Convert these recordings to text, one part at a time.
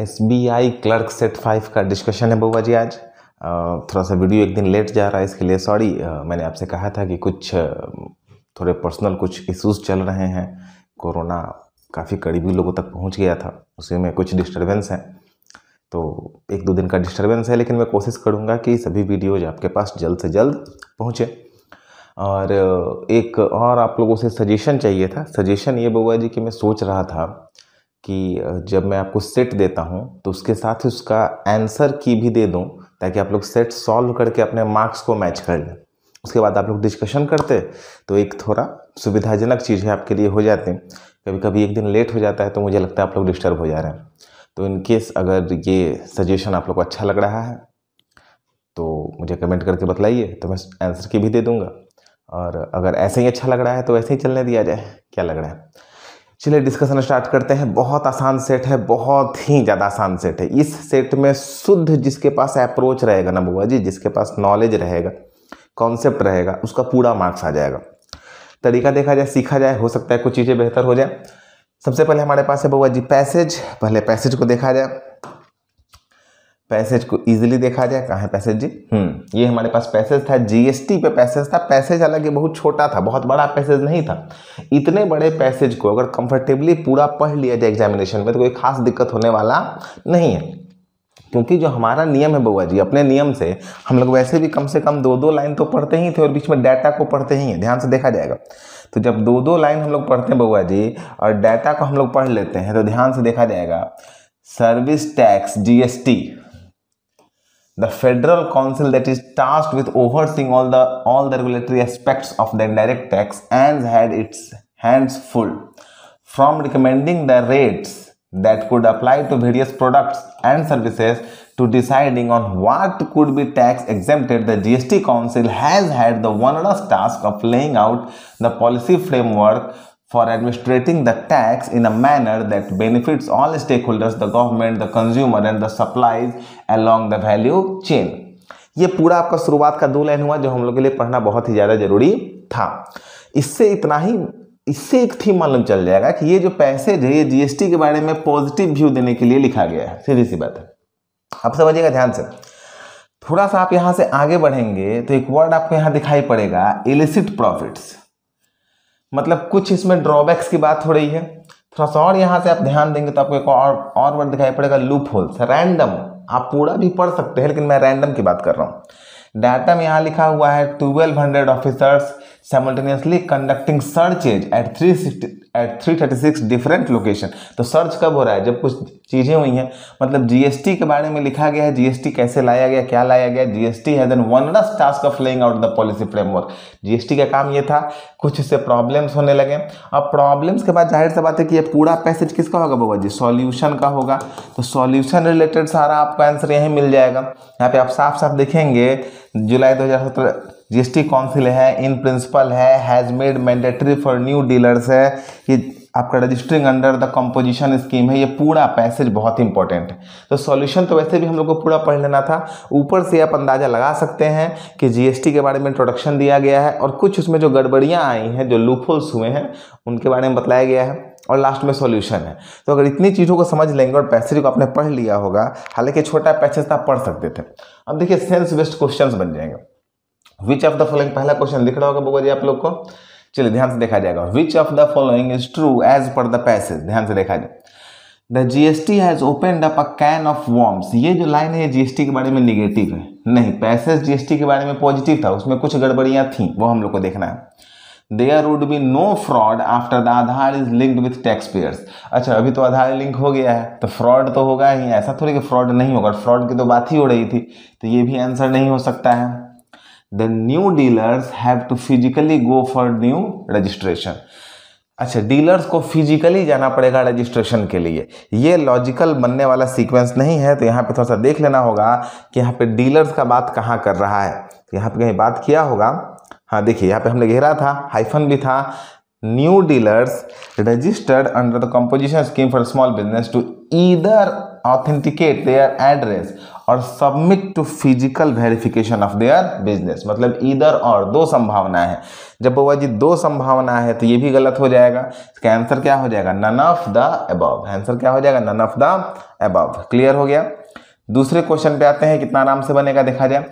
S B I clerk set five का discussion है बउवा जी आज थोड़ा सा वीडियो एक दिन लेट जा रहा है इसके लिए सॉरी मैंने आपसे कहा था कि कुछ थोड़े पर्सनल कुछ इश्यूज चल रहे हैं कोरोना काफ़ी करीबी लोगों तक पहुंच गया था उसी में कुछ डिस्टरबेंस है तो एक दो दिन का डिस्टरबेंस है लेकिन मैं कोशिश करूँगा कि सभी वीडियोज आपके पास जल्द से जल्द पहुँचे और एक और आप लोगों से सजेशन चाहिए था सजेशन ये बउवा जी कि मैं सोच रहा था कि जब मैं आपको सेट देता हूँ तो उसके साथ ही उसका आंसर की भी दे दूँ ताकि आप लोग सेट सॉल्व करके अपने मार्क्स को मैच कर लें उसके बाद आप लोग डिस्कशन करते तो एक थोड़ा सुविधाजनक चीज़ है आपके लिए हो जाती कभी कभी एक दिन लेट हो जाता है तो मुझे लगता है आप लोग डिस्टर्ब हो जा रहे हैं तो इन केस अगर ये सजेशन आप लोग को अच्छा लग रहा है तो मुझे कमेंट करके बतलाइए तो मैं आंसर की भी दे दूँगा और अगर ऐसे ही अच्छा लग रहा है तो ऐसे ही चलने दिया जाए क्या लग रहा है चलिए डिस्कशन स्टार्ट करते हैं बहुत आसान सेट है बहुत ही ज़्यादा आसान सेट है इस सेट में शुद्ध जिसके पास अप्रोच रहेगा ना बुआ जी जिसके पास नॉलेज रहेगा कॉन्सेप्ट रहेगा उसका पूरा मार्क्स आ जाएगा तरीका देखा जाए सीखा जाए हो सकता है कुछ चीज़ें बेहतर हो जाए सबसे पहले हमारे पास है बुआ जी पैसेज पहले पैसेज को देखा जाए पैसेज को इजीली देखा जाए कहाँ है पैसेज जी हम्म ये हमारे पास पैसेज था जीएसटी पे पैसेज था पैसेज हालांकि बहुत छोटा था बहुत बड़ा पैसेज नहीं था इतने बड़े पैसेज को अगर कंफर्टेबली पूरा पढ़ लिया जाए एग्जामिनेशन में तो कोई खास दिक्कत होने वाला नहीं है क्योंकि जो हमारा नियम है बउआ जी अपने नियम से हम लोग वैसे भी कम से कम दो दो लाइन तो पढ़ते ही थे और बीच में डाटा को पढ़ते ही हैं ध्यान से देखा जाएगा तो जब दो दो लाइन हम लोग पढ़ते हैं बउआ जी और डाटा को हम लोग पढ़ लेते हैं तो ध्यान से देखा जाएगा service tax GST the federal council that is tasked with overseeing all the all the regulatory aspects of the indirect tax and had its hands full from recommending the rates that could apply to various products and services to deciding on what could be tax exempted, the GST Council has had the onerous task of laying out the policy framework for administrating the tax in a manner that benefits all stakeholders the government the consumer and the supplies along the value chain ये पूरा आपका शुरुआत का दो line हुआ जो हम लोग के लिए पढ़ना बहुत ही ज़्यादा जरूरी था इससे इतना ही इससे एक थीम मालूम चल जाएगा कि ये जो पैसेज है ये जीएसटी के बारे में पॉजिटिव व्यू देने के लिए लिखा गया है सीधी सी बात है आप समझिएगा ध्यान से थोड़ा सा आप यहाँ से आगे बढ़ेंगे तो एक वर्ड आपको यहाँ दिखाई पड़ेगा इलिसिट प्रॉफिट्स मतलब कुछ इसमें ड्रॉबैक्स की बात हो रही है थोड़ा सा और यहाँ से आप ध्यान देंगे तो आपको एक और और वर्ड दिखाई पड़ेगा लूप होल्स रैंडम आप पूरा भी पढ़ सकते हैं लेकिन मैं रैंडम की बात कर रहा हूँ डाटा में यहाँ लिखा हुआ है twelve hundred officers simultaneously conducting searches at three sixty eight 336 different location तो सर्च कब हो रहा है जब कुछ चीज़ें हुई हैं मतलब जीएसटी के बारे में लिखा गया है जीएसटी कैसे लाया गया क्या लाया गया GST then one less task of laying out the policy framework GST का काम ये था कुछ इससे प्रॉब्लम्स होने लगे अब प्रॉब्लम्स के बाद जाहिर सी बात है कि ये पूरा पैसेज किसका होगा बाबा जी सॉल्यूशन का होगा तो सॉल्यूशन रिलेटेड सारा आपको आंसर यहीं मिल जाएगा यहाँ पे आप साफ साफ देखेंगे जुलाई दो जीएसटी काउंसिल है इन प्रिंसिपल है has made mandatory for new dealers है ये आपका registering under the composition scheme है ये पूरा पैसेज बहुत इंपॉर्टेंट है तो सॉल्यूशन तो वैसे भी हम लोग को पूरा पढ़ लेना था ऊपर से आप अंदाज़ा लगा सकते हैं कि जीएसटी के बारे में इंट्रोडक्शन दिया गया है और कुछ उसमें जो गड़बड़ियाँ आई हैं जो लूपहोल्स हुए हैं उनके बारे में बताया गया है और लास्ट में सॉल्यूशन है तो अगर इतनी चीज़ों को समझ लेंगे और पैसेज को आपने पढ़ लिया होगा हालांकि छोटा पैसेज तो आप पढ़ सकते थे अब देखिए सेंस बेस्ड क्वेश्चन बन जाएंगे विच ऑफ द फॉलोइंग पहला क्वेश्चन दिख रहा होगा बुआ जी आप लोग को चलिए ध्यान से देखा जाएगा which of the following is true as per the passage ध्यान से देखा जाए the G S T has open up a can of worms ये जो लाइन है जी के बारे में निगेटिव है नहीं पैसेज जी के बारे में पॉजिटिव था उसमें कुछ गड़बड़ियाँ थी वो हम लोग को देखना है there would be no fraud after the Aadhaar is linked with taxpayers अच्छा अभी तो आधार लिंक हो गया है तो फ्रॉड तो होगा ही ऐसा थोड़ी कि फ्रॉड नहीं होगा फ्रॉड की तो बात ही हो रही थी तो ये भी आंसर नहीं हो सकता है the new dealers have to physically go for new registration अच्छा डीलर्स को फिजिकली जाना पड़ेगा रजिस्ट्रेशन के लिए ये लॉजिकल बनने वाला सीक्वेंस नहीं है तो यहाँ पे थोड़ा सा देख लेना होगा कि यहाँ पे डीलर्स का बात कहाँ कर रहा है तो यहाँ पे कहीं बात किया होगा हाँ देखिए यहाँ पे हमने घेरा था हाइफन भी था new dealers registered under the composition scheme for small business to either authenticate their address or submit to physical verification of their business मतलब इधर और दो संभावनाएं हैं जब बुआ जी दो संभावना है तो ये भी गलत हो जाएगा इसका आंसर क्या हो जाएगा none of the above answer क्या हो जाएगा none of the above clear हो गया दूसरे क्वेश्चन पे आते हैं कितना आराम से बनेगा देखा जाए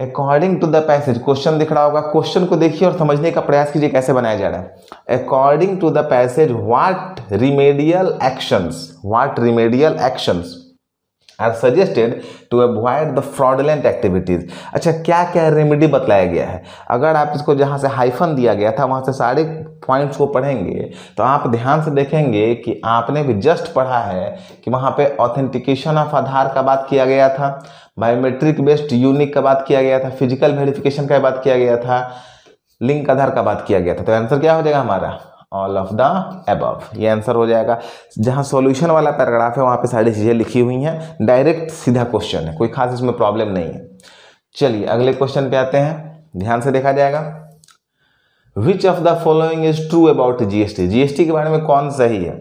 according to the passage question दिख रहा होगा क्वेश्चन को देखिए और समझने का प्रयास कीजिए कैसे बनाया जा रहा है according to the passage what remedial actions what remedial actions are suggested to avoid the fraudulent activities अच्छा क्या क्या रेमेडी बतलाया गया है अगर आप इसको जहाँ से हाइफन दिया गया था वहाँ से सारे पॉइंट्स को पढ़ेंगे तो आप ध्यान से देखेंगे कि आपने भी जस्ट पढ़ा है कि वहाँ पे ऑथेंटिकेशन ऑफ आधार का बात किया गया था बायोमेट्रिक बेस्ड यूनिक का बात किया गया था फिजिकल वेरिफिकेशन का बात किया गया था लिंक आधार का बात किया गया था तो आंसर क्या हो जाएगा हमारा ऑल ऑफ द एबव ये आंसर हो जाएगा जहाँ सॉल्यूशन वाला पैराग्राफ है वहाँ पे सारी चीज़ें लिखी हुई हैं डायरेक्ट सीधा क्वेश्चन है कोई खास इसमें प्रॉब्लम नहीं है चलिए अगले क्वेश्चन पे आते हैं ध्यान से देखा जाएगा which of the following is true about GST GST के बारे में कौन सही है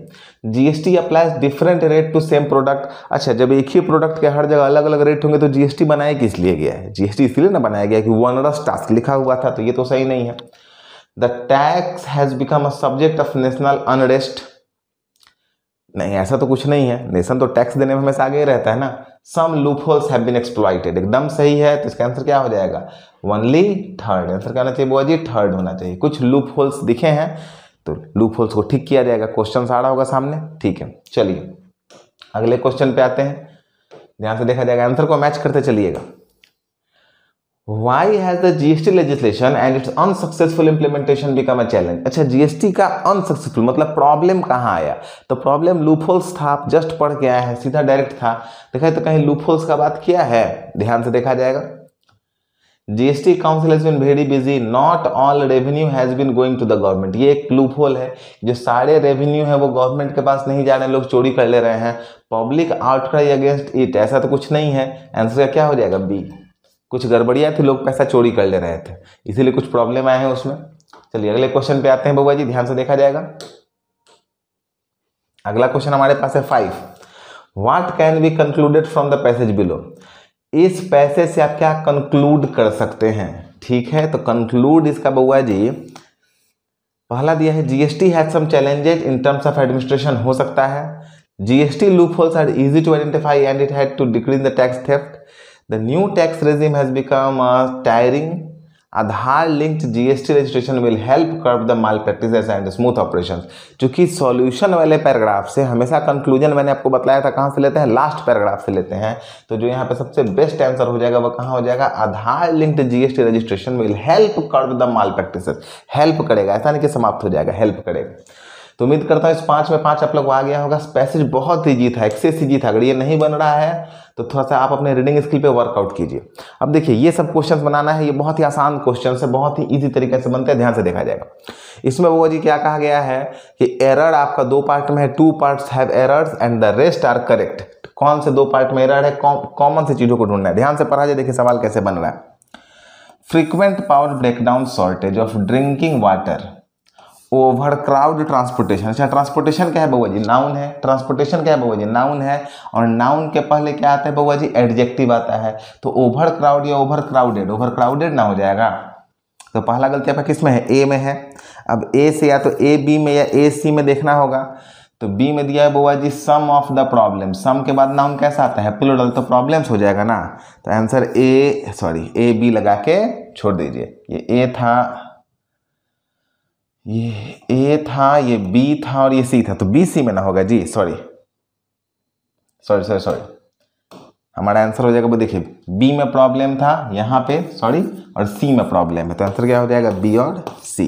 GST applies different rate to same product अच्छा जब एक ही प्रोडक्ट के हर जगह अलग अलग रेट होंगे तो जीएसटी बनाया किस लिए गया है जीएसटी इसलिए ना बनाया गया कि वन रस टास्क लिखा हुआ था तो ये तो सही नहीं है the tax has become a subject of national unrest नहीं ऐसा तो कुछ नहीं है नेशन तो टैक्स देने में हमेशा आगे ही रहता है ना some loopholes have been exploited एकदम सही है तो इसका आंसर क्या हो जाएगा ओनली थर्ड आंसर क्या होना चाहिए बुआ जी थर्ड होना चाहिए कुछ लूप होल्स दिखे हैं तो लूप होल्स को ठीक किया जाएगा क्वेश्चन रहा होगा सामने ठीक है चलिए अगले क्वेश्चन पे आते हैं ध्यान से देखा जाएगा आंसर को मैच करते चलिएगा the G S T legislation and its unsuccessful implementation become a challenge अच्छा जीएसटी का अनसक्सेसफुल मतलब प्रॉब्लम कहाँ आया तो प्रॉब्लम लूपहोल्स था जस्ट पढ़ के आया है सीधा डायरेक्ट था देखा तो कहीं लूपहोल्स का बात किया है ध्यान से देखा जाएगा GST council has been very busy not all revenue has been going to the government ये एक लूप होल है जो सारे रेवेन्यू है वो गवर्नमेंट के पास नहीं जा रहे हैं लोग चोरी कर ले रहे हैं पब्लिक आउटक्राई अगेंस्ट इट ऐसा तो कुछ नहीं है आंसर क्या हो जाएगा बी कुछ गड़बड़ियाँ थी लोग पैसा चोरी कर ले रहे थे इसीलिए कुछ प्रॉब्लम आए हैं उसमें चलिए अगले क्वेश्चन पे आते हैं बबुआ जी ध्यान से देखा जाएगा अगला क्वेश्चन हमारे पास है five what can be concluded from the passage below इस पैसेज से आप क्या कंक्लूड कर सकते हैं ठीक है तो कंक्लूड इसका बबुआ जी पहला दिया है GST has some challenges in terms of administration हो सकता है GST loopholes are easy to identify and it had to decrease the tax theft The new tax regime has become a tiring linked GST registration will help help the malpractice and smooth operation चूँकि solution वाले paragraph से हमेशा conclusion मैंने आपको बताया था कहाँ से लेते हैं लास्ट पैराग्राफ से लेते हैं तो जो यहाँ पे सबसे बेस्ट आंसर हो जाएगा वो कहाँ हो जाएगा Aadhaar linked GST registration will help कर द माल प्रैक्टिस हेल्प करेगा ऐसा नहीं कि समाप्त हो जाएगा हेल्प करेगा तो उम्मीद करता हूँ इस पाँच में पाँच आप लोग आ गया होगा पैसेज बहुत ईजी था एक्सेस इजी था अगर ये नहीं बन रहा है तो थोड़ा सा आप अपने रीडिंग स्किल पे वर्कआउट कीजिए अब देखिए ये सब क्वेश्चन बनाना है ये बहुत ही आसान क्वेश्चन है बहुत ही ईजी तरीके से बनते हैं ध्यान से देखा जाएगा इसमें वो जी क्या कहा गया है कि एरर आपका दो पार्ट में है two parts have errors and the rest are correct कौन से दो पार्ट में एरर है कॉमन से चीज़ों को ढूंढना है ध्यान से पढ़ा जाए देखिए सवाल कैसे बन रहा है frequent power breakdown shortage of drinking water over crowd transportation अच्छा ट्रांसपोर्टेशन क्या है बउआ जी नाउन है ट्रांसपोर्टेशन क्या है बउआ जी नाउन है और नाउन के पहले क्या आता है बउआ जी एडजेक्टिव आता है तो ओवर क्राउड या ओवर क्राउडेड ओवर क्राउडेड ना हो जाएगा तो पहला गलती आपका किस में है ए में है अब ए से या तो ए बी में या ए सी में देखना होगा तो बी में दिया है बुआ जी some of the problem some के बाद नाउन कैसा आता है प्लूरल तो प्रॉब्लम्स हो जाएगा ना तो answer A sorry A B लगा के छोड़ दीजिए ये ए था ये ए था ये बी था और ये सी था तो बी सी में ना होगा जी सॉरी सॉरी सॉरी सॉरी हमारा आंसर हो जाएगा वो देखिए बी में प्रॉब्लम था यहाँ पे सॉरी और सी में प्रॉब्लम है तो आंसर क्या हो जाएगा बी और सी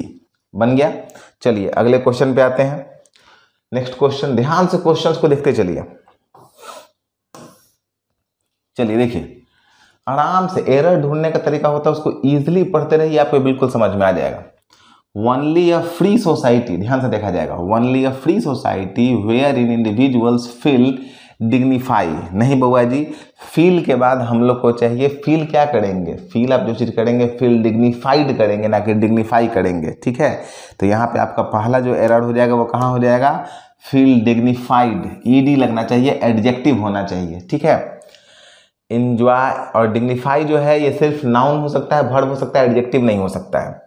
बन गया चलिए अगले क्वेश्चन पे आते हैं नेक्स्ट क्वेश्चन ध्यान से क्वेश्चंस को देखते चलिए चलिए देखिए आराम से एरर ढूंढने का तरीका होता है उसको ईजिली पढ़ते रहिए आपको बिल्कुल समझ में आ जाएगा वनली अ फ्री सोसाइटी ध्यान से देखा जाएगा only a free society where in individuals feel dignify नहीं बउआ जी फील के बाद हम लोग को चाहिए फील क्या करेंगे फील आप जो चीज़ करेंगे फील डिग्निफाइड करेंगे ना कि डिग्निफाई करेंगे ठीक है तो यहाँ पे आपका पहला जो एरर हो जाएगा वो कहाँ हो जाएगा फील डिग्निफाइड ईडी लगना चाहिए एडजेक्टिव होना चाहिए ठीक है इन्जॉय और डिग्निफाई जो है ये सिर्फ नाउन हो सकता है भर्ब हो सकता है एडजेक्टिव नहीं हो सकता है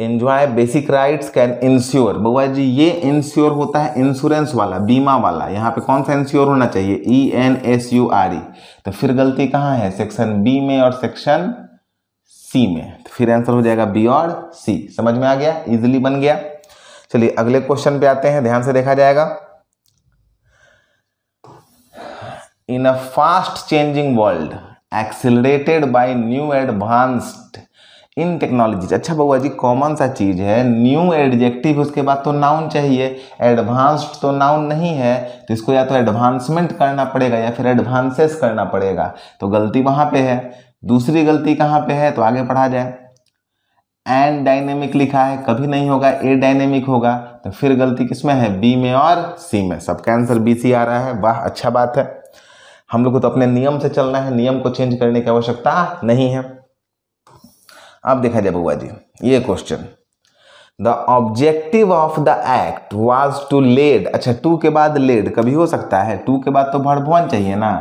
enjoy basic rights can ensure बुआ जी ये इंश्योर होता है इंश्योरेंस वाला बीमा वाला यहाँ पे कौन सा इंश्योर होना चाहिए E N S U R E तो फिर गलती कहाँ है सेक्शन बी में और सेक्शन सी में तो फिर आंसर हो जाएगा बी और सी समझ में आ गया इजिली बन गया चलिए अगले क्वेश्चन पे आते हैं ध्यान से देखा जाएगा in a fast changing world accelerated by new advanced in technologies अच्छा बउआ जी कॉमन सा चीज़ है न्यू एडजेक्टिव उसके बाद तो नाउन चाहिए एडवांस्ड तो नाउन नहीं है तो इसको या तो एडवांसमेंट करना पड़ेगा या फिर एडवांसेस करना पड़ेगा तो गलती वहाँ पे है दूसरी गलती कहाँ पे है तो आगे पढ़ा जाए एंड डायनेमिक लिखा है कभी नहीं होगा ए डायनेमिक होगा तो फिर गलती किस में है बी में और सी में सबका आंसर बी सी आ रहा है वाह अच्छा बात है हम लोग को तो अपने नियम से चलना है नियम को चेंज करने की आवश्यकता नहीं है आप देखा जाए बुआ जी ये question the objective of the act was to led अच्छा टू के बाद लेड कभी हो सकता है टू के बाद तो भरभवन चाहिए ना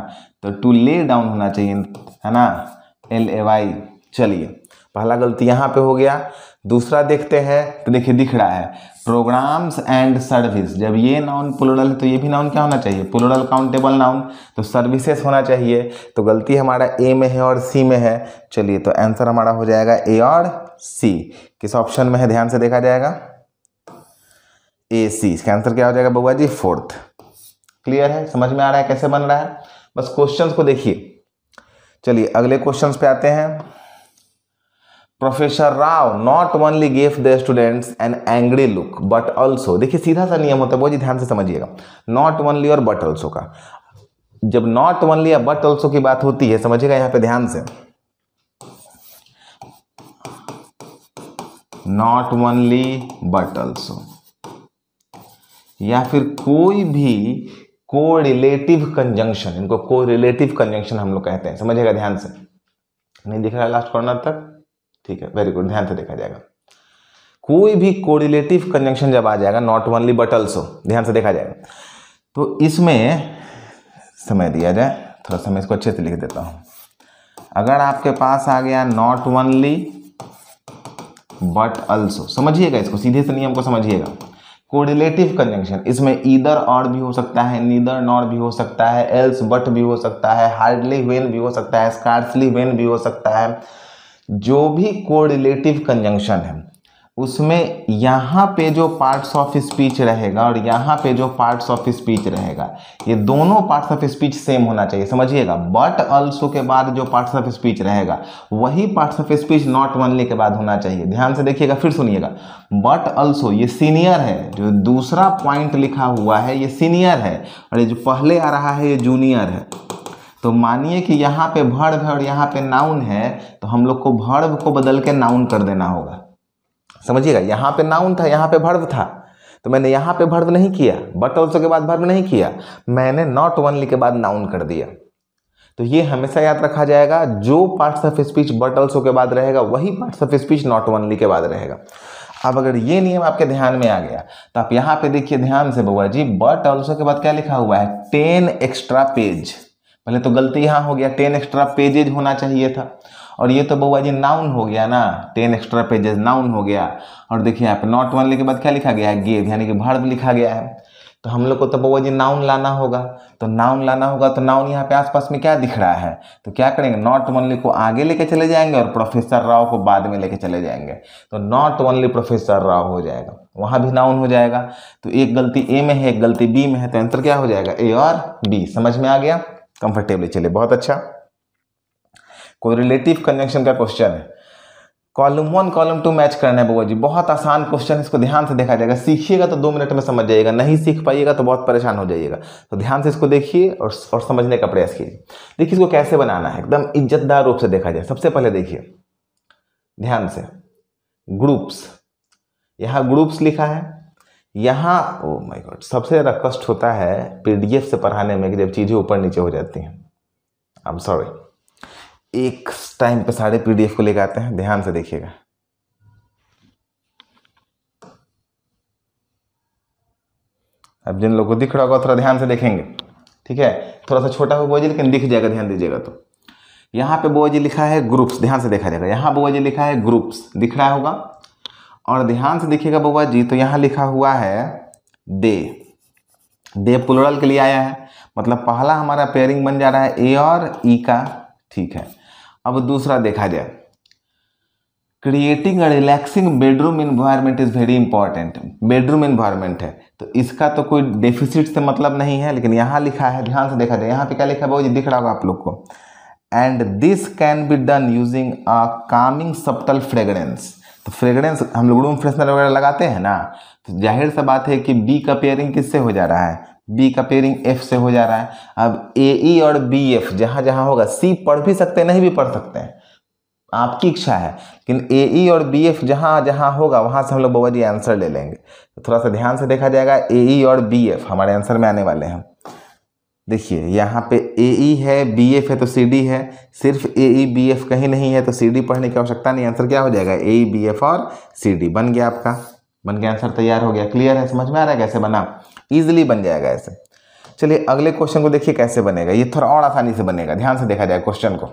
तो टू ले डाउन होना चाहिए है ना एल ए वाई चलिए पहला गलती यहाँ पे हो गया दूसरा देखते हैं तो देखिए दिख रहा है प्रोग्राम्स एंड सर्विस जब ये नाउन प्लोरल है तो ये भी नाउन क्या होना चाहिए प्लोरल काउंटेबल नाउन तो सर्विसेस होना चाहिए तो गलती हमारा ए में है और सी में है चलिए तो आंसर हमारा हो जाएगा ए और सी किस ऑप्शन में है ध्यान से देखा जाएगा ए सी इसका आंसर क्या हो जाएगा बउआ जी फोर्थ क्लियर है समझ में आ रहा है कैसे बन रहा है बस क्वेश्चन को देखिए चलिए अगले क्वेश्चन पे आते हैं professor Rao not only gave the students an angry look but also देखिए सीधा सा नियम होता है बहुत ही ध्यान से समझिएगा नॉट ओनली और बट ऑल्सो का जब नॉट ओनली या बट ऑल्सो की बात होती है समझिएगा यहाँ पे ध्यान से नॉट ओनली बट ऑल्सो या फिर कोई भी को रिलेटिव कंजंक्शन इनको को रिलेटिव कंजंक्शन हम लोग कहते हैं समझिएगा ध्यान से नहीं दिख रहा लास्ट कॉर्नर तक ठीक है वेरी गुड ध्यान से देखा जाएगा कोई भी कोरिलेटिव कंजंक्शन जब आ जाएगा नॉट ओनली बट ऑल्सो ध्यान से देखा जाएगा तो इसमें समय दिया जाए थोड़ा सा मैं इसको अच्छे से लिख देता हूँ अगर आपके पास आ गया नॉट ओनली बट अल्सो समझिएगा इसको सीधे से नियम को समझिएगा कोरिलेटिव कंजंक्शन इसमें ईदर और भी हो सकता है नीदर नॉट भी हो सकता है एल्स बट भी हो सकता है हार्डली वेन भी हो सकता है स्कार्सली वेन भी हो सकता है जो भी कोरिलेटिव कंजंक्शन है उसमें यहाँ पे जो पार्ट्स ऑफ स्पीच रहेगा और यहाँ पे जो पार्ट्स ऑफ स्पीच रहेगा ये दोनों पार्ट्स ऑफ स्पीच सेम होना चाहिए समझिएगा बट अल्सो के बाद जो पार्ट्स ऑफ स्पीच रहेगा वही parts of speech not only के बाद होना चाहिए ध्यान से देखिएगा फिर सुनिएगा बट अल्सो ये सीनियर है जो दूसरा पॉइंट लिखा हुआ है ये सीनियर है और ये जो पहले आ रहा है ये जूनियर है तो मानिए कि यहाँ पे भर्व है और यहाँ पे नाउन है तो हम लोग को भर्व को बदल के नाउन कर देना होगा समझिएगा यहाँ पे नाउन था यहाँ पे भर्व था तो मैंने यहाँ पे भर्व नहीं किया बट ऑल्सो के बाद भर्व नहीं किया मैंने नॉट ओनली के बाद नाउन कर दिया तो ये हमेशा याद रखा जाएगा जो parts of speech but also के बाद रहेगा वही parts of speech not only के बाद रहेगा अब अगर ये नियम आपके ध्यान में आ गया तो आप यहाँ पे देखिए ध्यान से बउआ जी बट ऑल्सो के बाद क्या लिखा हुआ है टेन एक्स्ट्रा पेज पहले तो गलती यहाँ हो गया टेन एक्स्ट्रा पेजेज होना चाहिए था और ये तो बउआ जी नाउन हो गया ना टेन एक्स्ट्रा पेजेज नाउन हो गया और देखिए यहाँ पे नॉट वन के बाद क्या लिखा गया है गेव यानी कि भर्व लिखा गया है तो हम लोग को तो बउआ जी नाउन लाना होगा तो नाउन लाना होगा तो नाउन यहाँ पे आसपास में क्या दिख रहा है तो क्या करेंगे नॉट ओनली को आगे लेके चले जाएंगे और प्रोफेसर राव को बाद में लेके चले जाएंगे तो नॉट ओनली प्रोफेसर राव हो जाएगा वहाँ भी नाउन हो जाएगा तो एक गलती ए में है एक गलती बी में है तो आंसर क्या हो जाएगा ए और बी समझ में आ गया कंफर्टेबली चलिए बहुत अच्छा कोई रिलेटिव कंजंक्शन का क्वेश्चन है column one column two match करना है बुआ जी बहुत आसान क्वेश्चन इसको ध्यान से देखा जाएगा सीखिएगा तो दो मिनट में समझ जाइएगा नहीं सीख पाइएगा तो बहुत परेशान हो जाइएगा तो ध्यान से इसको देखिए और और समझने का प्रयास कीजिए देखिए इसको कैसे बनाना है एकदम इज्जतदार रूप से देखा जाए सबसे पहले देखिए ध्यान से ग्रुप्स यहाँ ग्रुप्स लिखा है यहाँ ओ माय गॉड सबसे ज़्यादा कष्ट होता है पीडीएफ से पढ़ाने में कि जब चीज़ें ऊपर नीचे हो जाती हैं आई एम सॉरी एक टाइम पे सारे पीडीएफ को लेकर आते हैं ध्यान से देखिएगा अब जिन लोगों को दिख रहा होगा थोड़ा ध्यान से देखेंगे ठीक है थोड़ा सा छोटा हो बोझी लेकिन दिख जाएगा ध्यान दीजिएगा तो यहाँ पे बुआ लिखा है ग्रुप्स ध्यान से देखा जाएगा यहाँ बुआ लिखा है ग्रुप्स दिख रहा होगा और ध्यान से देखिएगा बुआ जी तो यहाँ लिखा हुआ है दे दे प्लुरल के लिए आया है मतलब पहला हमारा पेयरिंग बन जा रहा है ए और ई का ठीक है अब दूसरा देखा जाए creating a relaxing bedroom environment is very important bedroom environment है तो इसका तो कोई डेफिसिट से मतलब नहीं है लेकिन यहाँ लिखा है ध्यान से देखा जाए यहाँ पे क्या लिखा है बहुत दिख रहा होगा आप लोग को and this can be done using a calming subtle fragrance तो फ्रेगरेंस हम लोग रूम फ्रेशनर वगैरह लगाते हैं ना तो जाहिर सा बात है कि बी का पेयरिंग किससे हो जा रहा है बी का पेयरिंग एफ से हो जा रहा है अब ए ई e और बी एफ जहाँ जहाँ होगा सी पढ़ भी सकते हैं नहीं भी पढ़ सकते हैं आपकी इच्छा है लेकिन ए ई e और बी एफ जहाँ जहाँ होगा वहाँ से हम लोग बाबा जी आंसर ले लेंगे तो थोड़ा सा ध्यान से देखा जाएगा ए ई e और बी एफ हमारे आंसर में आने वाले हैं देखिए यहाँ पे ए ई e है बी एफ है तो सी डी है सिर्फ ए ई बी एफ कहीं नहीं है तो सी डी पढ़ने की आवश्यकता नहीं आंसर क्या हो जाएगा ए ई बी एफ और सी डी बन गया आपका बन गया आंसर तैयार हो गया क्लियर है समझ में आ रहा है कैसे बना ईजिली बन जाएगा ऐसे चलिए अगले क्वेश्चन को देखिए कैसे बनेगा ये थोड़ा और आसानी से बनेगा ध्यान से देखा जाए क्वेश्चन को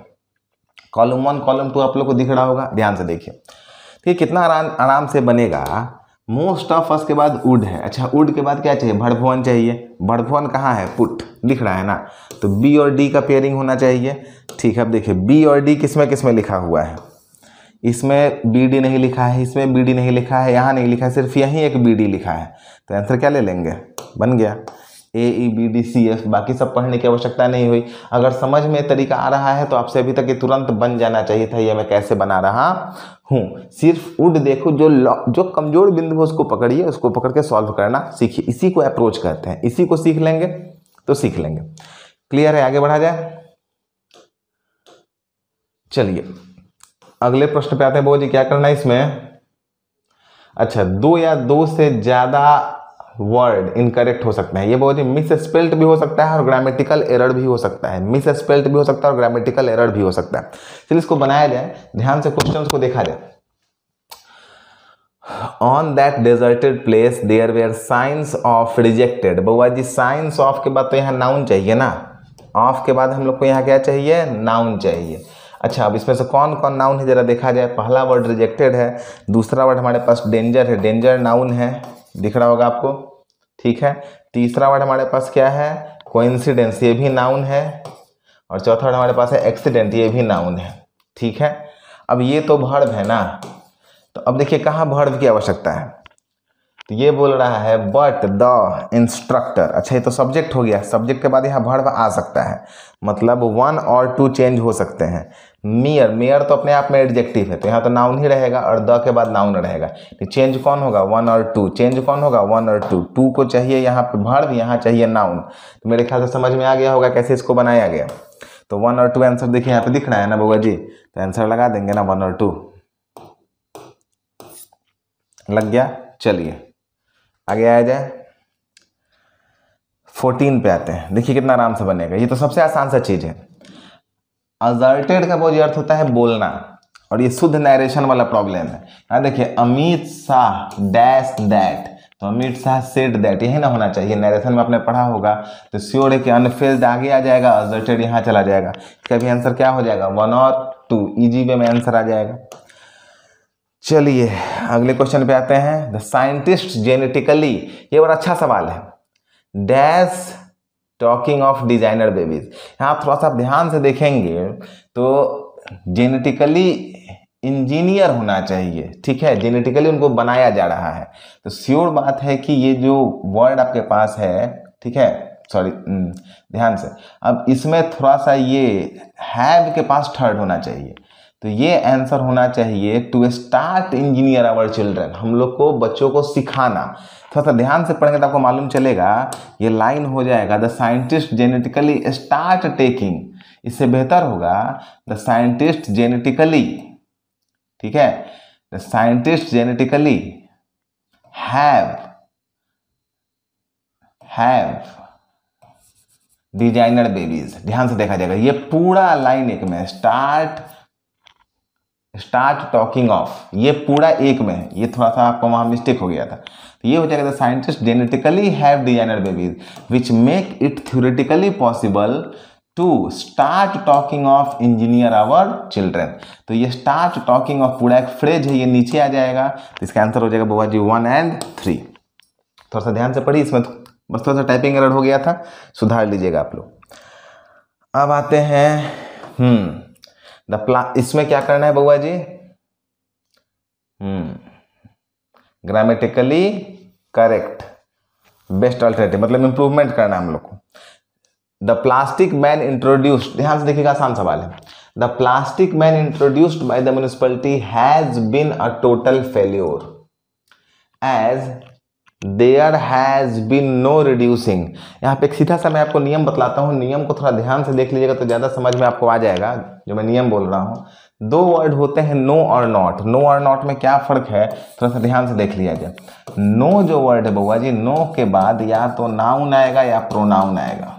कॉलम वन कॉलम टू आप लोग को दिख रहा होगा ध्यान से देखिए तो ये कितना आराम आराम से बनेगा मोस्ट ऑफ फर्स्ट के बाद उड है अच्छा उड के बाद क्या चाहिए भड़भुवन चाहिए भड़भुवन कहाँ है पुट लिख रहा है ना तो बी और डी का पेयरिंग होना चाहिए ठीक है अब देखिए बी और डी किस में लिखा हुआ है इसमें बी डी नहीं लिखा है इसमें बी डी नहीं लिखा है यहाँ नहीं लिखा है सिर्फ यहीं एक बी डी लिखा है तो आंसर क्या ले लेंगे बन गया A E B D C F बाकी सब पढ़ने की आवश्यकता नहीं हुई अगर समझ में तरीका आ रहा है तो आपसे अभी तक ये तुरंत बन जाना चाहिए था ये मैं कैसे बना रहा हूँ सिर्फ उड देखो जो जो कमज़ोर बिंदु है उसको पकड़िए उसको पकड़ के सॉल्व करना सीखिए इसी को अप्रोच करते हैं इसी को सीख लेंगे तो सीख लेंगे क्लियर है आगे बढ़ा जाए चलिए अगले प्रश्न पे आते हैं बहुत जी क्या करना है इसमें अच्छा दो या दो से ज़्यादा वर्ड इनकरेक्ट हो सकते हैं ये बहुत ही मिस स्पेल्ट भी हो सकता है और ग्रामेटिकल एरर भी हो सकता है मिस स्पेल्ट भी हो सकता है और ग्रामेटिकल एरर भी हो सकता है चलिए इसको बनाया जाए ध्यान से क्वेश्चन को देखा जाए on that deserted place there were science of rejected बउआ जी साइंस ऑफ के बाद तो यहाँ नाउन चाहिए ना ऑफ के बाद हम लोग को यहाँ क्या चाहिए नाउन चाहिए अच्छा अब इसमें से कौन कौन नाउन है ज़रा देखा जाए पहला वर्ड रिजेक्टेड है दूसरा वर्ड हमारे पास डेंजर है डेंजर नाउन है दिख रहा होगा आपको ठीक है तीसरा वर्ड हमारे पास क्या है कोइंसिडेंस ये भी नाउन है और चौथा वर्ड हमारे पास है एक्सीडेंट ये भी नाउन है ठीक है अब ये तो भर्व है ना तो अब देखिए कहाँ भर्व की आवश्यकता है तो ये बोल रहा है बट द इंस्ट्रक्टर अच्छा ये तो सब्जेक्ट हो गया सब्जेक्ट के बाद यहाँ भर्व आ सकता है मतलब वन और टू चेंज हो सकते हैं मेयर मेयर तो अपने आप में एडजेक्टिव है तो यहाँ तो नाउन ही रहेगा और द के बाद नाउन रहेगा तो चेंज कौन होगा वन और टू चेंज कौन होगा वन और टू टू को चाहिए यहाँ पे भर्व यहाँ चाहिए नाउन तो मेरे ख्याल से समझ में आ गया होगा कैसे इसको बनाया गया तो वन और टू आंसर देखिए यहाँ पे दिख रहा है ना बुआ जी तो आंसर लगा देंगे ना वन और टू लग गया चलिए आगे आया जाए फोर्टीन पे आते हैं देखिए कितना आराम से बनेगा ये तो सबसे आसान सा चीज़ है अजर्टेड का बोझ अर्थ होता है बोलना और ये शुद्ध नरेशन वाला प्रॉब्लम है हाँ देखिए अमित शाह डैश दैट तो अमित शाह सेट दैट यही ना होना चाहिए नरेशन में आपने पढ़ा होगा तो श्योर है कि अनफेल्ड आगे आ जाएगा अजर्टेड यहाँ चला जाएगा इसका भी आंसर क्या हो जाएगा वन और टू इजी वे में आंसर आ जाएगा चलिए अगले क्वेश्चन पे आते हैं द साइंटिस्ट जेनेटिकली ये बड़ा अच्छा सवाल है dash talking of designer babies यहाँ थोड़ा सा ध्यान से देखेंगे तो जेनेटिकली इंजीनियर होना चाहिए ठीक है जेनेटिकली उनको बनाया जा रहा है तो श्योर बात है कि ये जो वर्ड आपके पास है ठीक है सॉरी हम्म, ध्यान से अब इसमें थोड़ा सा ये हैव के पास थर्ड होना चाहिए तो ये आंसर होना चाहिए to start engineer our children हम लोग को बच्चों को सिखाना थोड़ा सा ध्यान से पढ़ेंगे तो आपको मालूम चलेगा ये लाइन हो जाएगा the scientist genetically start taking इससे बेहतर होगा द साइंटिस्ट जेनेटिकली ठीक है the scientist genetically have have designer babies ध्यान से देखा जाएगा ये पूरा लाइन एक में स्टार्ट स्टार्ट टॉकिंग ऑफ ये पूरा एक में है ये थोड़ा सा आपको वहाँ मिस्टेक हो गया था तो ये हो जाएगा था scientist genetically have designer babies which make it theoretically possible to start talking of engineer our children तो ये स्टार्ट टॉकिंग ऑफ पूरा एक फ्रेज है ये नीचे आ जाएगा तो इसका आंसर हो जाएगा बुआ जी वन एंड थ्री थोड़ा सा ध्यान से पढ़िए इसमें तो बस थोड़ा सा टाइपिंग एरर हो गया था सुधार लीजिएगा आप लोग अब आते हैं हम्म द प्ला इसमें क्या करना है बउआ जी हम्म ग्रामेटिकली करेक्ट बेस्ट अल्टरनेटिव मतलब इंप्रूवमेंट करना है हम लोग को द प्लास्टिक मैन इंट्रोड्यूस्ड ध्यान से देखिएगा आसान सवाल है the plastic man introduced by the municipality has been a total failure as there has been no reducing यहाँ पे एक सीधा सा मैं आपको नियम बतलाता हूँ नियम को थोड़ा ध्यान से देख लीजिएगा तो ज़्यादा समझ में आपको आ जाएगा जो मैं नियम बोल रहा हूँ दो वर्ड होते हैं नो और नॉट नो और नॉट में क्या फ़र्क है थोड़ा सा ध्यान से देख लिया जाए नो जो वर्ड है बउआ जी नो के बाद या तो नाउन आएगा या प्रोनाउन आएगा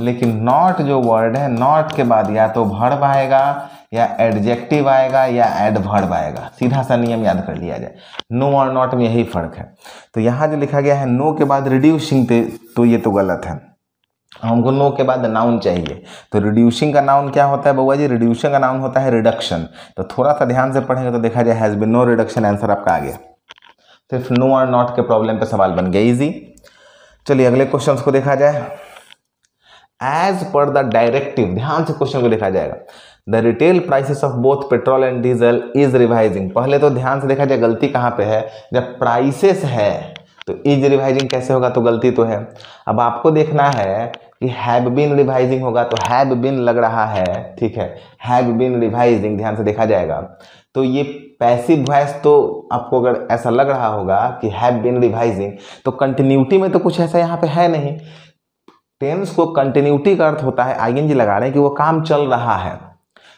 लेकिन नॉट जो वर्ड है नॉट के बाद या तो भर्ब आएगा या एडजेक्टिव आएगा या एडवर्ब आएगा सीधा सा नियम याद कर लिया जाए नो और नॉट में यही फ़र्क है तो यहाँ जो लिखा गया है नो के बाद रिड्यूसिंग तो ये तो गलत है हमको नो के बाद नाउन चाहिए तो रिड्यूसिंग का नाउन क्या होता है बउआ जी रिड्यूसिंग का नाउन होता है रिडक्शन तो थोड़ा सा ध्यान से पढ़ेंगे तो देखा जाए has been no reduction answer आपका आ गया सिर्फ नो और नॉट के प्रॉब्लम पे सवाल बन गया इजी चलिए अगले क्वेश्चन को देखा जाए एज पर द डायरेक्टिव ध्यान से क्वेश्चन को देखा जाएगा the retail prices of both petrol and diesel is revising पहले तो ध्यान से देखा जाए गलती कहाँ पे है जब प्राइसेस है तो इज रिवाइजिंग कैसे होगा तो गलती तो है अब आपको देखना है कि हैव बिन रिवाइजिंग होगा तो हैव बिन लग रहा है ठीक है हैव बिन रिवाइजिंग ध्यान से देखा जाएगा तो ये पैसिव वॉइस तो आपको अगर ऐसा लग रहा होगा कि हैव बिन रिवाइजिंग तो कंटिन्यूटी में तो कुछ ऐसा यहाँ पे है नहीं टेंस को कंटिन्यूटी का अर्थ होता है आई एन जी लगा रहे हैं कि वो काम चल रहा है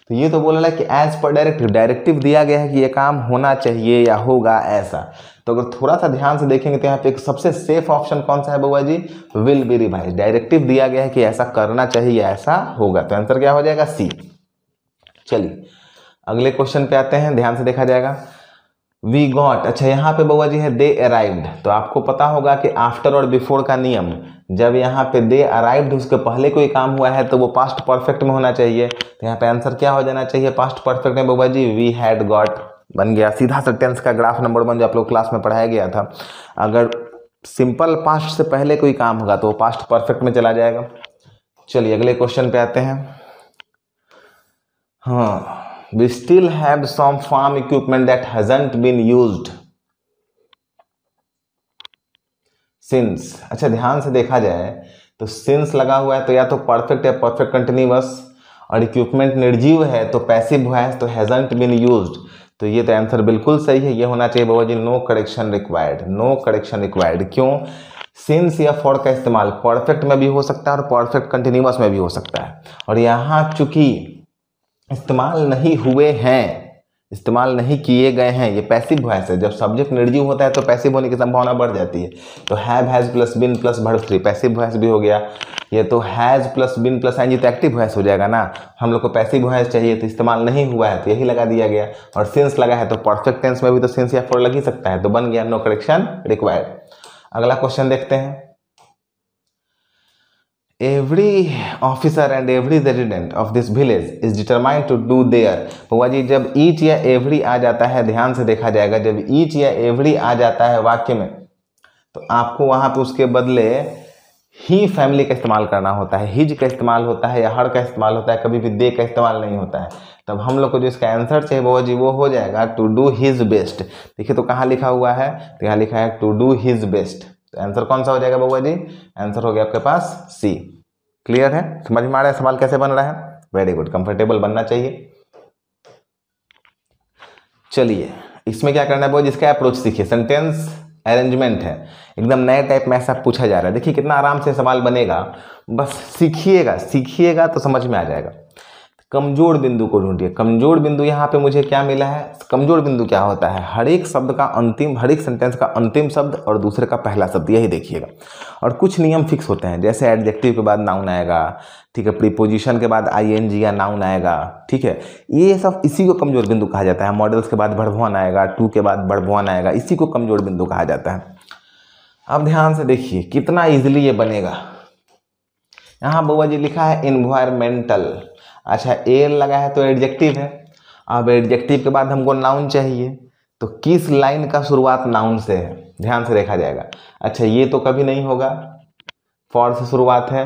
तो ये तो बोल रहा है कि एज पर डायरेक्टिव डायरेक्टिव दिया गया है कि ये काम होना चाहिए या होगा ऐसा तो अगर थोड़ा सा ध्यान से देखेंगे तो यहाँ पे सबसे सेफ ऑप्शन कौन सा है बउआ जी विल बी रिवाइज डायरेक्टिव दिया गया है कि ऐसा करना चाहिए या ऐसा होगा तो आंसर क्या हो जाएगा सी चलिए अगले क्वेश्चन पे आते हैं ध्यान से देखा जाएगा वी गॉट अच्छा यहाँ पे बउआ जी है दे अराइव्ड तो आपको पता होगा कि आफ्टर और बिफोर का नियम जब यहाँ पे दे अराइव्ड उसके पहले कोई काम हुआ है तो वो पास्ट परफेक्ट में होना चाहिए तो यहाँ पे आंसर क्या हो जाना चाहिए पास्ट परफेक्ट में बोबा जी वी हैड गॉट बन गया सीधा सा टेंस का ग्राफ नंबर वन जो आप लोग क्लास में पढ़ाया गया था अगर सिंपल पास्ट से पहले कोई काम होगा तो वो पास्ट परफेक्ट में चला जाएगा चलिए अगले क्वेश्चन पे आते हैं हाँ we still have some farm equipment that hasn't been used since अच्छा ध्यान से देखा जाए तो सिंस लगा हुआ है तो या तो परफेक्ट या परफेक्ट कंटिन्यूस और इक्विपमेंट निर्जीव है तो पैसिव है तो हैजेंट बिन यूज तो ये तो आंसर बिल्कुल सही है ये होना चाहिए बाबा जी no correction required no correction required क्यों सिंस या फॉर का इस्तेमाल परफेक्ट में भी हो सकता है और परफेक्ट कंटिन्यूस में भी हो सकता है और यहाँ चूंकि इस्तेमाल नहीं हुए हैं इस्तेमाल नहीं किए गए हैं ये पैसिव वॉइस है जब सब्जेक्ट निर्जीव होता है तो पैसिव होने की संभावना बढ़ जाती है तो have has plus been plus भर थ्री पैसिव वॉइस भी हो गया ये तो has plus been plus ing तो एक्टिव वॉइस हो जाएगा ना हम लोग को पैसिव वॉइस चाहिए तो इस्तेमाल नहीं हुआ है तो यही लगा दिया गया और सेंस लगा है तो परफेक्ट टेंस में भी तो सेंस या फोर लग ही सकता है तो बन गया नो करेक्शन रिक्वायर्ड अगला क्वेश्चन देखते हैं every officer and every resident of this village is determined to do their बुआ जी जब ईच या एवरी आ जाता है ध्यान से देखा जाएगा जब ईच या एवरी आ जाता है वाक्य में तो आपको वहाँ पे उसके बदले ही फैमिली का इस्तेमाल करना होता है हिज का इस्तेमाल होता है या हर का इस्तेमाल होता है कभी भी दे का इस्तेमाल नहीं होता है तब हम लोग को जो इसका आंसर चाहिए वो जी वो हो जाएगा टू डू हिज बेस्ट देखिए तो कहाँ लिखा हुआ है तो यहाँ लिखा है टू डू हिज बेस्ट तो आंसर कौन सा हो जाएगा बबुआ जी आंसर हो गया आपके पास सी क्लियर है समझ में आ रहा है सवाल कैसे बन रहा है वेरी गुड कंफर्टेबल बनना चाहिए चलिए इसमें क्या करना है बो जिसका अप्रोच सीखिए सेंटेंस अरेंजमेंट है एकदम नए टाइप में ऐसा पूछा जा रहा है देखिए कितना आराम से सवाल बनेगा बस सीखिएगा सीखिएगा तो समझ में आ जाएगा कमजोर बिंदु को ढूंढिए कमजोर बिंदु यहाँ पे मुझे क्या मिला है कमजोर बिंदु क्या होता है हर एक शब्द का अंतिम हर एक सेंटेंस का अंतिम शब्द और दूसरे का पहला शब्द यही देखिएगा और कुछ नियम फिक्स होते हैं जैसे एडजेक्टिव के बाद नाउन आएगा ठीक है प्रीपोजिशन के बाद आई या नाउन आएगा ठीक है ये सब इसी को कमजोर बिंदु कहा जाता है मॉडल्स के बाद बढ़वान आएगा टू के बाद भड़भुआन आएगा इसी को कमजोर बिंदु कहा जाता है अब ध्यान से देखिए कितना ईजिली ये बनेगा यहाँ बुआ जी लिखा है इन्वायरमेंटल अच्छा एयर लगा है तो एडजेक्टिव है अब एडजेक्टिव के बाद हमको नाउन चाहिए तो किस लाइन का शुरुआत नाउन से है ध्यान से देखा जाएगा अच्छा ये तो कभी नहीं होगा फॉर से शुरुआत है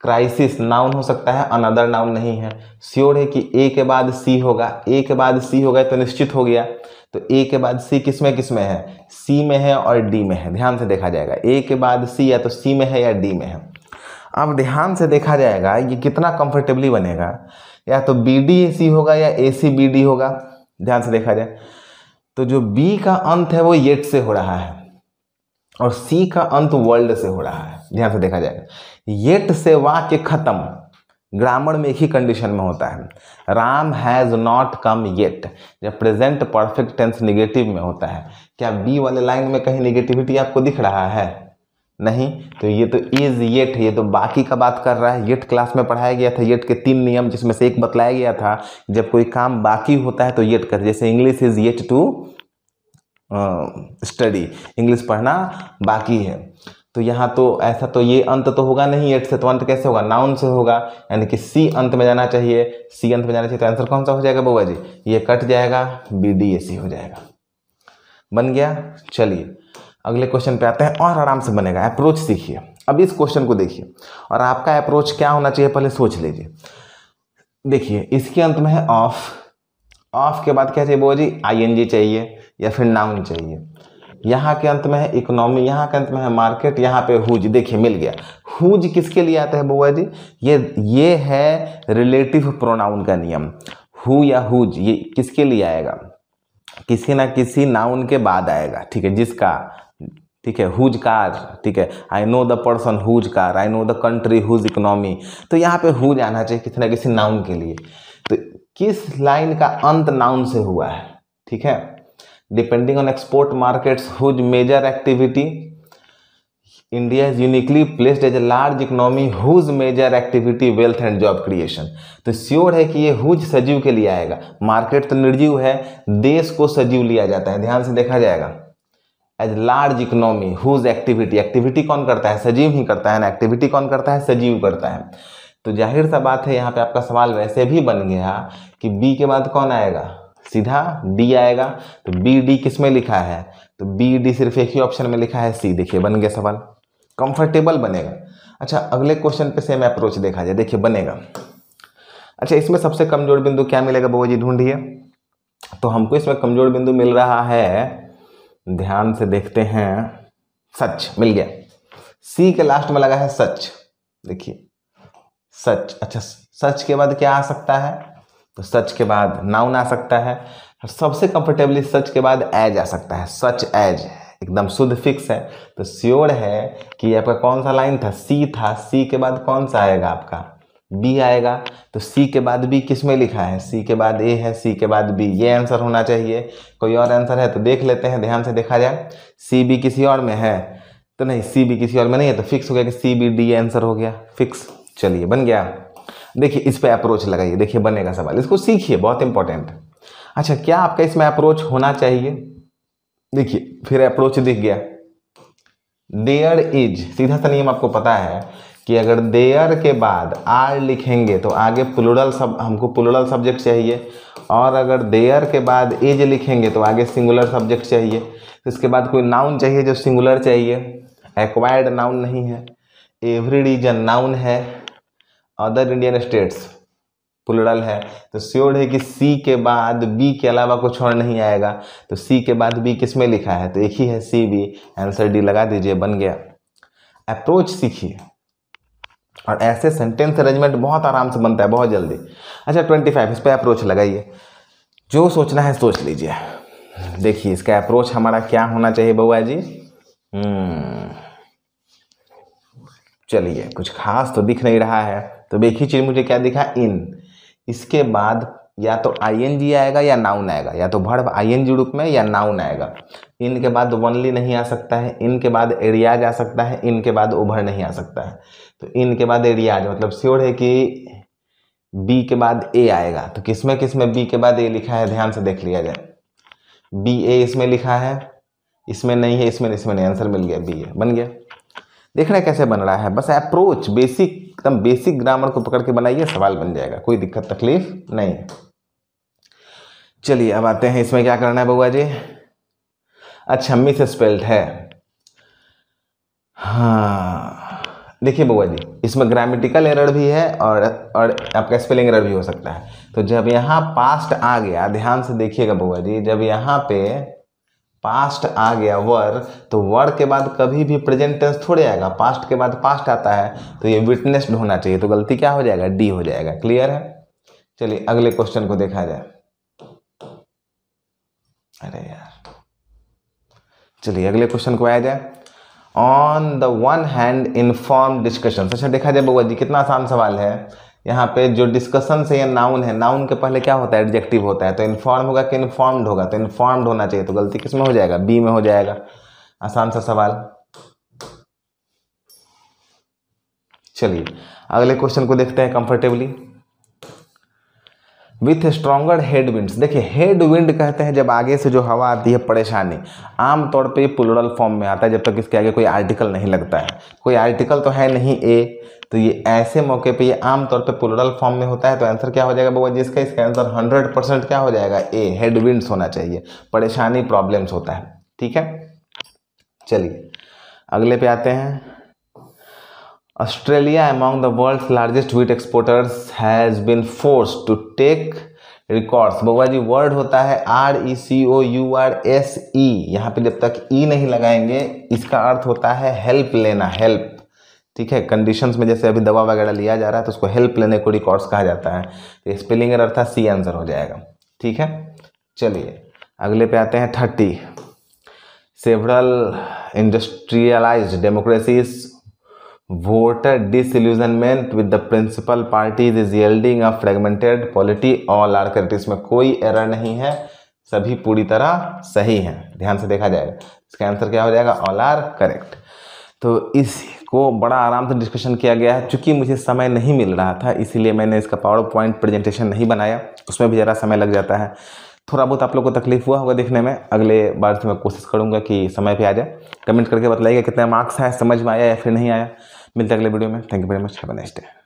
क्राइसिस नाउन हो सकता है अनदर नाउन नहीं है श्योर है कि ए के बाद सी होगा ए के बाद सी होगा तो निश्चित हो गया तो ए के बाद सी किस में किस में है सी में है और डी में है ध्यान से देखा जाएगा ए के बाद सी या तो सी में है या डी में है अब ध्यान से देखा जाएगा ये कितना कंफर्टेबली बनेगा या तो बी डी ए सी होगा या ए सी बी डी होगा ध्यान से देखा जाए तो जो बी का अंत है वो येट से हो रहा है और सी का अंत वर्ल्ड से हो रहा है ध्यान से देखा जाएगा येट से वाक्य खत्म ग्रामर में एक ही कंडीशन में होता है Ram has not come yet जब प्रेजेंट परफेक्ट टेंस निगेटिव में होता है क्या बी वाले लाइन में कहीं निगेटिविटी आपको दिख रहा है नहीं तो ये तो इज येट ये तो बाकी का बात कर रहा है येट क्लास में पढ़ाया गया था येट के तीन नियम जिसमें से एक बतलाया गया था जब कोई काम बाकी होता है तो येट कर जैसे English is yet to study English पढ़ना बाकी है तो यहाँ तो ऐसा तो ये अंत तो होगा नहीं एट से तो अंत कैसे होगा नाउन से होगा यानी कि सी अंत में जाना चाहिए सी अंत में जाना चाहिए तो आंसर कौन सा हो जाएगा बउआ जी ये कट जाएगा बी डी ए सी हो जाएगा बन गया चलिए अगले क्वेश्चन पे आते हैं और आराम से बनेगा अप्रोच सीखिए अब इस क्वेश्चन को देखिए और आपका अप्रोच क्या होना चाहिए पहले सोच लीजिए देखिए इसके अंत में है ऑफ ऑफ के बाद क्या चाहिए बोल जी आई चाहिए या फिर नाउन चाहिए यहाँ के अंत में है इकोनॉमी यहाँ के अंत में है मार्केट यहाँ पे हुज देखिए मिल गया हुज किसके लिए आता है बुआ जी ये ये है रिलेटिव प्रोनाउन का नियम हु या हुज ये किसके लिए आएगा किसी ना किसी नाउन के बाद आएगा ठीक है जिसका ठीक है हुज कार ठीक है I know the person whose car I know the country whose economy तो यहाँ पे हुज आना चाहिए किसी ना किसी नाउन के लिए तो किस लाइन का अंत नाउन से हुआ है ठीक है depending on export markets whose major activity India is uniquely placed as a large economy whose major activity wealth and job creation तो श्योर है कि ये हुज सजीव के लिए आएगा मार्केट तो निर्जीव है देश को सजीव लिया जाता है ध्यान से देखा जाएगा as large economy whose activity activity कौन करता है सजीव ही करता है ना एक्टिविटी कौन करता है सजीव करता है तो जाहिर सा बात है यहाँ पे आपका सवाल वैसे भी बन गया कि बी के बाद कौन आएगा सीधा डी आएगा तो बी डी किस में लिखा है तो बी डी सिर्फ एक ही ऑप्शन में लिखा है सी देखिए बन गया सवाल कंफर्टेबल बनेगा अच्छा अगले क्वेश्चन पे सेम अप्रोच देखा जाए देखिए बनेगा अच्छा इसमें सबसे कमजोर बिंदु क्या मिलेगा बाबू जी ढूंढिए तो हमको इसमें कमजोर बिंदु मिल रहा है ध्यान से देखते हैं सच मिल गया सी के लास्ट में लगा है सच देखिए सच अच्छा सच के बाद क्या आ सकता है तो सच के बाद नाउन आ सकता है और सबसे कंफर्टेबली सच के बाद एज आ सकता है सच एज एकदम शुद्ध फिक्स है तो श्योर है कि आपका कौन सा लाइन था सी था सी के बाद कौन सा आएगा आपका बी आएगा तो सी के बाद बी किस में लिखा है सी के बाद ए है सी के बाद बी ये आंसर होना चाहिए कोई और आंसर है तो देख लेते हैं ध्यान से देखा जाए सी बी किसी और में है तो नहीं सी बी किसी और में नहीं है तो फिक्स हो गया कि सी बी डी आंसर हो गया फिक्स चलिए बन गया देखिए इस पर अप्रोच लगाइए देखिए बनेगा सवाल इसको सीखिए बहुत इंपॉर्टेंट अच्छा क्या आपका इसमें अप्रोच होना चाहिए देखिए फिर अप्रोच दिख गया देयर इज सीधा सा नियम आपको पता है कि अगर देयर के बाद आर लिखेंगे तो आगे प्लूरल सब हमको प्लूरल सब्जेक्ट चाहिए और अगर देयर के बाद इज लिखेंगे तो आगे सिंगुलर सब्जेक्ट चाहिए तो इसके बाद कोई नाउन चाहिए जो सिंगुलर चाहिए एक्वायर्ड नाउन नहीं है एवरी रीजन नाउन है अदर इंडियन स्टेट्स प्लूरल है तो श्योर है कि सी के बाद बी के अलावा कुछ और नहीं आएगा तो सी के बाद बी किस में लिखा है तो एक ही है सी बी आंसर डी लगा दीजिए बन गया अप्रोच सीखिए और ऐसे सेंटेंस अरेंजमेंट बहुत आराम से बनता है बहुत जल्दी अच्छा ट्वेंटी फाइव इस पर अप्रोच लगाइए जो सोचना है सोच लीजिए देखिए इसका अप्रोच हमारा क्या होना चाहिए बउआ जी हम्म। चलिए कुछ खास तो दिख नहीं रहा है तो एक ही चीज़ मुझे क्या दिखा इन इसके बाद या तो आई आएगा या नाउन आएगा या तो भर्व आई रूप में या नाउन आएगा इनके बाद वनली नहीं आ सकता है इनके बाद एरियाज आ सकता है इनके बाद उभर नहीं आ सकता है तो इनके बाद एरियाज मतलब श्योर है कि बी के बाद ए आएगा तो किसमें किसमें बी के बाद ए लिखा है ध्यान से देख लिया जाए बी ए इसमें लिखा है इसमें नहीं है इसमें इसमें नहीं आंसर मिल गया बी ए बन गया देखना कैसे बन रहा है बस अप्रोच बेसिक एकदम बेसिक ग्रामर को पकड़ के बनाइए सवाल बन जाएगा कोई दिक्कत तकलीफ नहीं है चलिए अब आते हैं इसमें क्या करना है बउआ जी अच्छा मिस स्पेल्ड है हाँ देखिए बउआ जी इसमें ग्रामेटिकल एरर भी है और और आपका स्पेलिंग एरर भी हो सकता है तो जब यहाँ पास्ट आ गया ध्यान से देखिएगा बउआ जी जब यहाँ पे पास्ट आ गया वर तो वर के बाद कभी भी प्रेजेंट टेंस थोड़े आएगा पास्ट के बाद पास्ट आता है तो ये विटनेस्ड होना चाहिए तो गलती क्या हो जाएगा डी हो जाएगा क्लियर है चलिए अगले क्वेश्चन को देखा जाए अरे यार चलिए अगले क्वेश्चन को आया जाए on the one hand inform discussion अच्छा देखा जाए बउआ जी कितना आसान सवाल है यहाँ पे जो डिस्कशन से या नाउन है नाउन के पहले क्या होता है एडजेक्टिव होता है तो इन्फॉर्म होगा कि इन्फॉर्म्ड होगा तो इन्फॉर्म्ड होना चाहिए तो गलती किस में हो जाएगा बी में हो जाएगा आसान सा सवाल चलिए अगले क्वेश्चन को देखते हैं comfortably with stronger head winds देखिए हेड विंड कहते हैं जब आगे से जो हवा आती है परेशानी आमतौर पे ये फॉर्म में आता है जब तक तो इसके आगे कोई आर्टिकल नहीं लगता है कोई आर्टिकल तो है नहीं ए तो ये ऐसे मौके पे ये आमतौर पे पुलरल फॉर्म में होता है तो आंसर क्या हो जाएगा बोबा जी इसका इसका आंसर हंड्रेड परसेंट क्या हो जाएगा ए हेड विंड्स होना चाहिए परेशानी प्रॉब्लम्स होता है ठीक है चलिए अगले पे आते हैं Australia, among the world's largest wheat exporters, has been forced to take records बबुआ जी वर्ड होता है R E C O U R S E यहाँ पे जब तक ई e नहीं लगाएंगे इसका अर्थ होता है हेल्प लेना हेल्प ठीक है कंडीशंस में जैसे अभी दवा वगैरह लिया जा रहा है तो उसको हेल्प लेने को रिकॉर्ड्स कहा जाता है तो स्पेलिंग अर्थ था सी आंसर हो जाएगा ठीक है चलिए अगले पे आते हैं thirty several industrialise democracies voter disillusionment with the principal parties is yielding a fragmented polity all are correct इसमें कोई एरर नहीं है सभी पूरी तरह सही हैं ध्यान से देखा जाएगा इसका आंसर क्या हो जाएगा ऑल आर करेक्ट तो इसको बड़ा आराम से डिस्कशन किया गया है चूंकि मुझे समय नहीं मिल रहा था इसीलिए मैंने इसका पावर पॉइंट प्रेजेंटेशन नहीं बनाया उसमें भी ज़रा समय लग जाता है थोड़ा बहुत आप लोग को तकलीफ हुआ होगा देखने में अगले बार से मैं कोशिश करूँगा कि समय पे आ जाए कमेंट करके बताइएगा कितने मार्क्स आए समझ में आया या फिर नहीं आया मिलते हैं अगले वीडियो में thank you very much have a day